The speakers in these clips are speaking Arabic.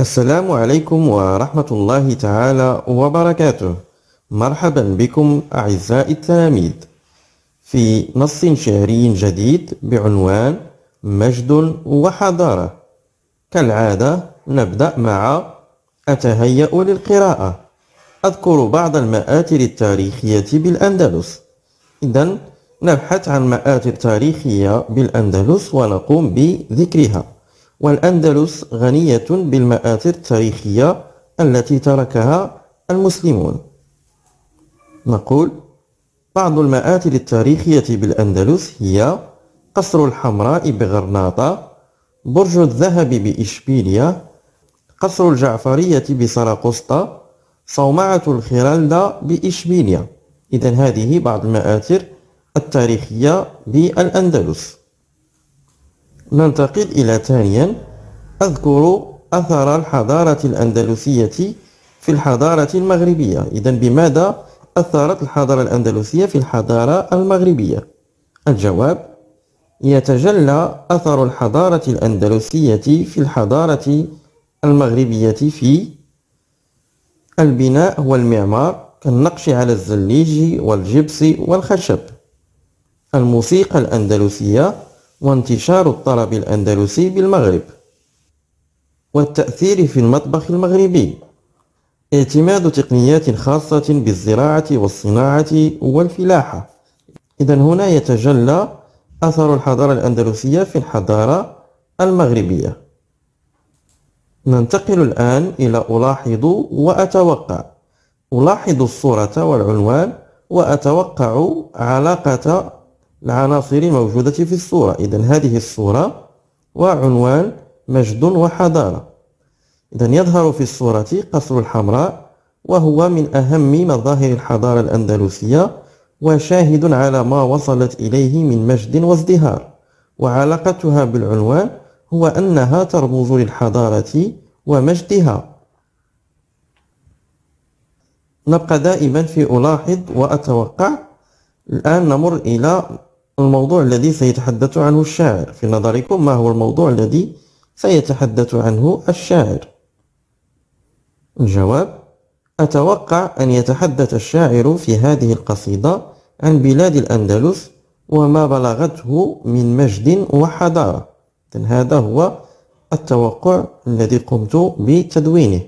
السلام عليكم ورحمة الله تعالى وبركاته مرحبا بكم أعزائي التلاميذ في نص شهري جديد بعنوان مجد وحضارة كالعادة نبدأ مع أتهيأ للقراءة أذكر بعض المآثر التاريخية بالأندلس إذا نبحث عن مآثر تاريخية بالأندلس ونقوم بذكرها والأندلس غنية بالمآثر التاريخية التي تركها المسلمون نقول بعض المآثر التاريخية بالأندلس هي قصر الحمراء بغرناطة برج الذهب بإشبيلية قصر الجعفرية بسراقسطة صومعة الخيرالدا بإشبيلية إذا هذه بعض المآثر التاريخية بالأندلس ننتقل إلى ثانيا أذكر أثر الحضارة الأندلسية في الحضارة المغربية إذا بماذا أثرت الحضارة الأندلسية في الحضارة المغربية الجواب يتجلى أثر الحضارة الأندلسية في الحضارة المغربية في البناء والمعمار كالنقش على الزليج والجبس والخشب الموسيقى الأندلسية وانتشار الطرب الأندلسي بالمغرب والتأثير في المطبخ المغربي اعتماد تقنيات خاصة بالزراعة والصناعة والفلاحة إذا هنا يتجلى أثر الحضارة الأندلسية في الحضارة المغربية ننتقل الآن إلى ألاحظ وأتوقع ألاحظ الصورة والعنوان وأتوقع علاقة العناصر موجودة في الصورة إذا هذه الصورة وعنوان مجد وحضارة إذا يظهر في الصورة قصر الحمراء وهو من أهم مظاهر الحضارة الأندلسية وشاهد على ما وصلت إليه من مجد وازدهار وعلاقتها بالعنوان هو أنها ترمز للحضارة ومجدها نبقى دائما في ألاحظ وأتوقع الآن نمر إلى الموضوع الذي سيتحدث عنه الشاعر في نظركم ما هو الموضوع الذي سيتحدث عنه الشاعر الجواب أتوقع أن يتحدث الشاعر في هذه القصيدة عن بلاد الأندلس وما بلغته من مجد وحضارة هذا هو التوقع الذي قمت بتدوينه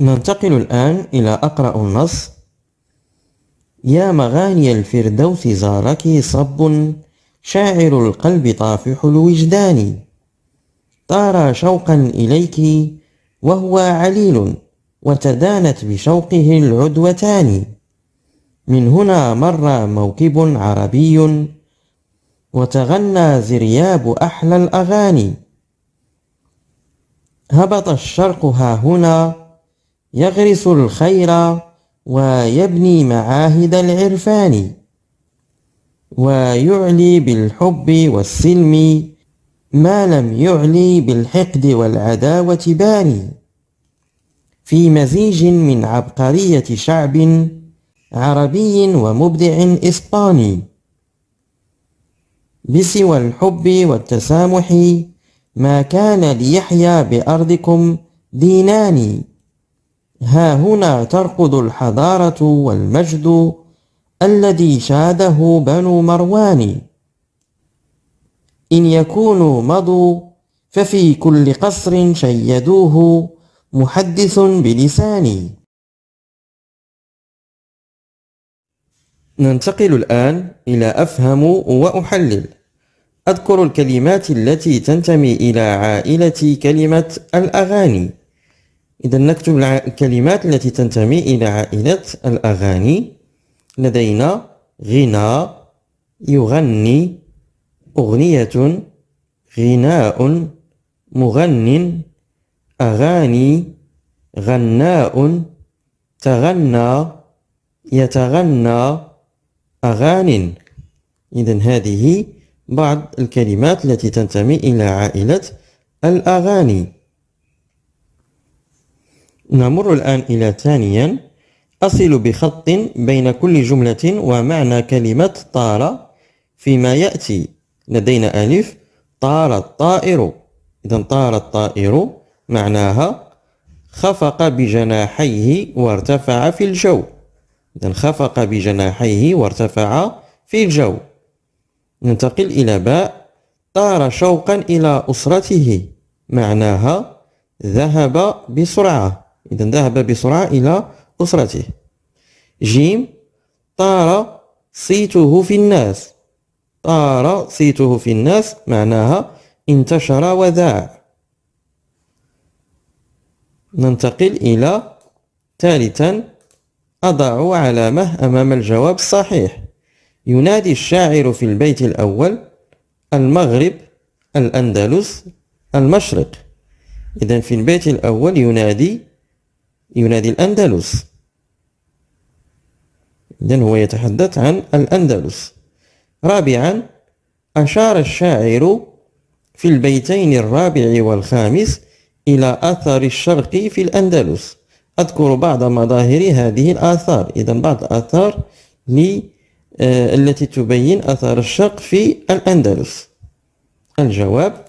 ننتقل الآن إلى أقرأ النص يا مغاني الفردوس زارك صب شاعر القلب طافح الوجدان طار شوقا إليك وهو عليل وتدانت بشوقه العدوتان من هنا مر موكب عربي وتغنى زرياب أحلى الأغاني هبط الشرق ها هنا يغرس الخير ويبني معاهد العرفان ويعلي بالحب والسلم ما لم يعلي بالحقد والعداوة باني في مزيج من عبقرية شعب عربي ومبدع إسباني بسوى الحب والتسامح ما كان ليحيا بأرضكم دينان ها هنا ترقد الحضارة والمجد الذي شاده بنو مروان إن يكونوا مضوا ففي كل قصر شيدوه محدث بلساني ننتقل الآن إلى أفهم وأحلل أذكر الكلمات التي تنتمي إلى عائلة كلمة الأغاني إذا نكتب الكلمات التي تنتمي إلى عائلة الأغاني لدينا غنى يغني أغنية غناء مغن أغاني غناء تغنى يتغنى أغان إذا هذه بعض الكلمات التي تنتمي إلى عائلة الأغاني نمر الآن إلى ثانيا أصل بخط بين كل جملة ومعنى كلمة طار فيما يأتي لدينا ألف طار الطائر إذا طار الطائر معناها خفق بجناحيه وارتفع في الجو إذا خفق بجناحيه وارتفع في الجو ننتقل إلى باء طار شوقا إلى أسرته معناها ذهب بسرعة إذا ذهب بسرعة إلى أسرته جيم طار صيته في الناس طار صيته في الناس معناها انتشر وذاع ننتقل إلى ثالثا أضع علامة أمام الجواب الصحيح ينادي الشاعر في البيت الأول المغرب الأندلس المشرق إذا في البيت الأول ينادي ينادي الأندلس إذن هو يتحدث عن الأندلس رابعا أشار الشاعر في البيتين الرابع والخامس إلى أثر الشرق في الأندلس أذكر بعض مظاهر هذه الآثار إذا بعض الآثار لي آه التي تبين أثر الشرق في الأندلس الجواب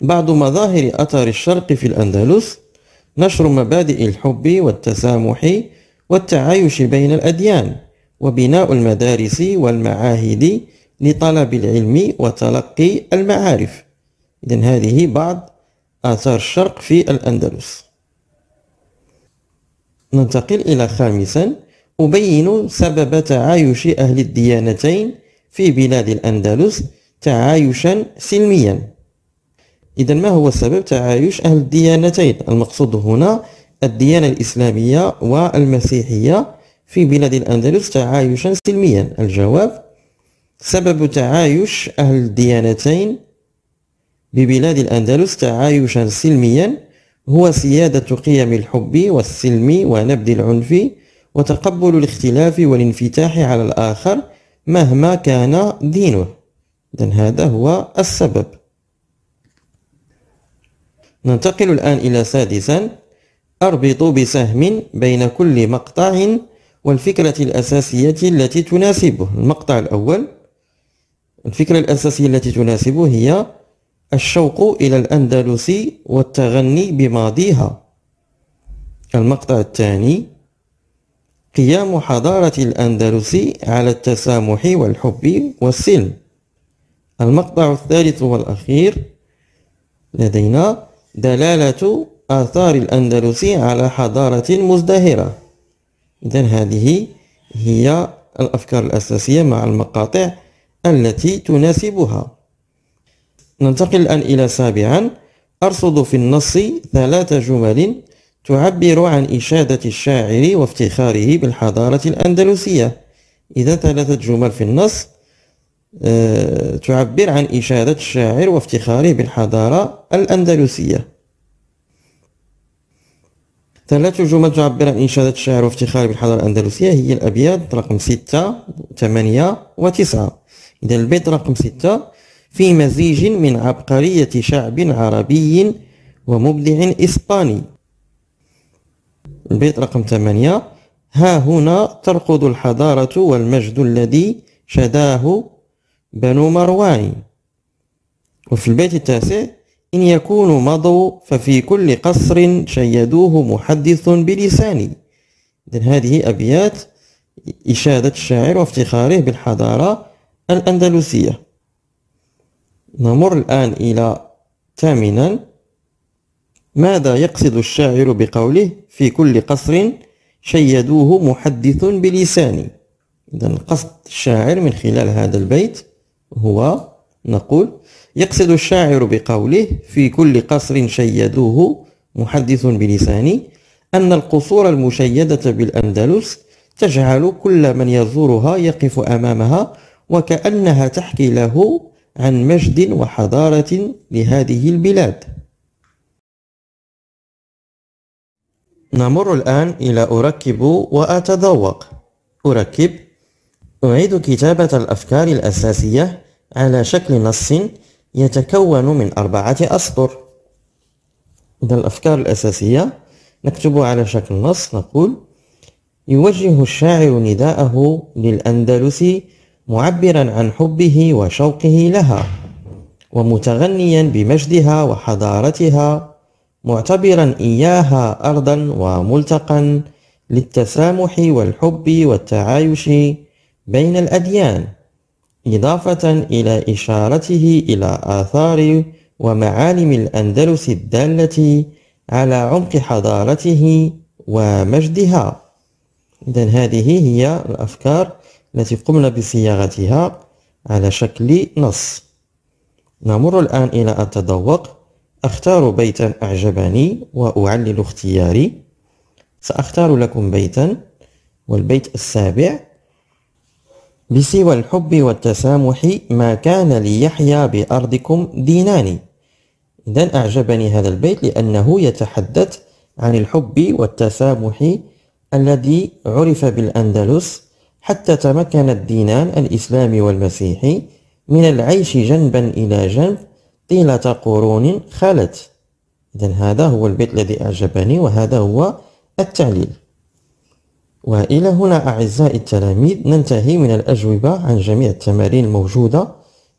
بعض مظاهر أثر الشرق في الأندلس نشر مبادئ الحب والتسامح والتعايش بين الأديان وبناء المدارس والمعاهد لطلب العلم وتلقي المعارف إذا هذه بعض آثار الشرق في الأندلس ننتقل إلى خامسا أبين سبب تعايش أهل الديانتين في بلاد الأندلس تعايشا سلميا اذا ما هو سبب تعايش اهل الديانتين المقصود هنا الديانه الاسلاميه والمسيحيه في بلاد الاندلس تعايشا سلميا الجواب سبب تعايش اهل الديانتين ببلاد الاندلس تعايشا سلميا هو سياده قيم الحب والسلم ونبذ العنف وتقبل الاختلاف والانفتاح على الآخر مهما كان دينه إذن هذا هو السبب ننتقل الآن إلى سادسا أربط بسهم بين كل مقطع والفكرة الأساسية التي تناسبه المقطع الأول الفكرة الأساسية التي تناسبه هي الشوق إلى الأندلس والتغني بماضيها المقطع الثاني قيام حضارة الأندلس على التسامح والحب والسلم المقطع الثالث والأخير لدينا دلالة آثار الأندلسي على حضارة مزدهرة إذا هذه هي الأفكار الأساسية مع المقاطع التي تناسبها ننتقل الآن إلى سابعا أرصد في النص ثلاث جمل تعبر عن إشادة الشاعر وافتخاره بالحضارة الأندلسية إذا ثلاثة جمل في النص آه، تعبر عن إشادة الشاعر وافتخاره بالحضارة الأندلسية ثلاث جمل تعبر عن إشادة الشاعر وافتخاره بالحضارة الأندلسية هي الأبيات رقم ستة ثمانية وتسعة إذا البيت رقم ستة في مزيج من عبقرية شعب عربي ومبدع إسباني البيت رقم ثمانية ها هنا ترقد الحضارة والمجد الذي شداه بنو مروان وفي البيت التاسع إن يكونوا مضوا ففي كل قصر شيدوه محدث بلساني إذن هذه أبيات إشادة الشاعر وافتخاره بالحضارة الأندلسية نمر الآن إلى ثامنا ماذا يقصد الشاعر بقوله في كل قصر شيدوه محدث بلساني إذا قصد الشاعر من خلال هذا البيت هو نقول يقصد الشاعر بقوله في كل قصر شيدوه محدث بلساني أن القصور المشيدة بالأندلس تجعل كل من يزورها يقف أمامها وكأنها تحكي له عن مجد وحضارة لهذه البلاد نمر الآن إلى أركب وأتذوق أركب أعيد كتابة الأفكار الأساسية على شكل نص يتكون من أربعة أسطر إذا الأفكار الأساسية نكتب على شكل نص نقول يوجه الشاعر نداءه للأندلس معبرا عن حبه وشوقه لها ومتغنيا بمجدها وحضارتها معتبرا إياها أرضا وملتقا للتسامح والحب والتعايش بين الأديان إضافة إلى إشارته إلى آثار ومعالم الأندلس الدالة على عمق حضارته ومجدها إذا هذه هي الأفكار التي قمنا بصياغتها على شكل نص نمر الآن إلى التذوق أختار بيتا أعجبني وأعلل اختياري سأختار لكم بيتا والبيت السابع بسوى الحب والتسامح ما كان ليحيى بأرضكم دينان إذا أعجبني هذا البيت لأنه يتحدث عن الحب والتسامح الذي عرف بالأندلس حتى تمكن الدينان الإسلامي والمسيحي من العيش جنبا إلى جنب طيلة قرون خلت إذا هذا هو البيت الذي أعجبني وهذا هو التعليل وإلى هنا أعزائي التلاميذ ننتهي من الأجوبة عن جميع التمارين الموجودة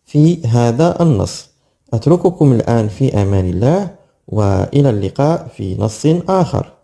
في هذا النص أترككم الآن في أمان الله وإلى اللقاء في نص آخر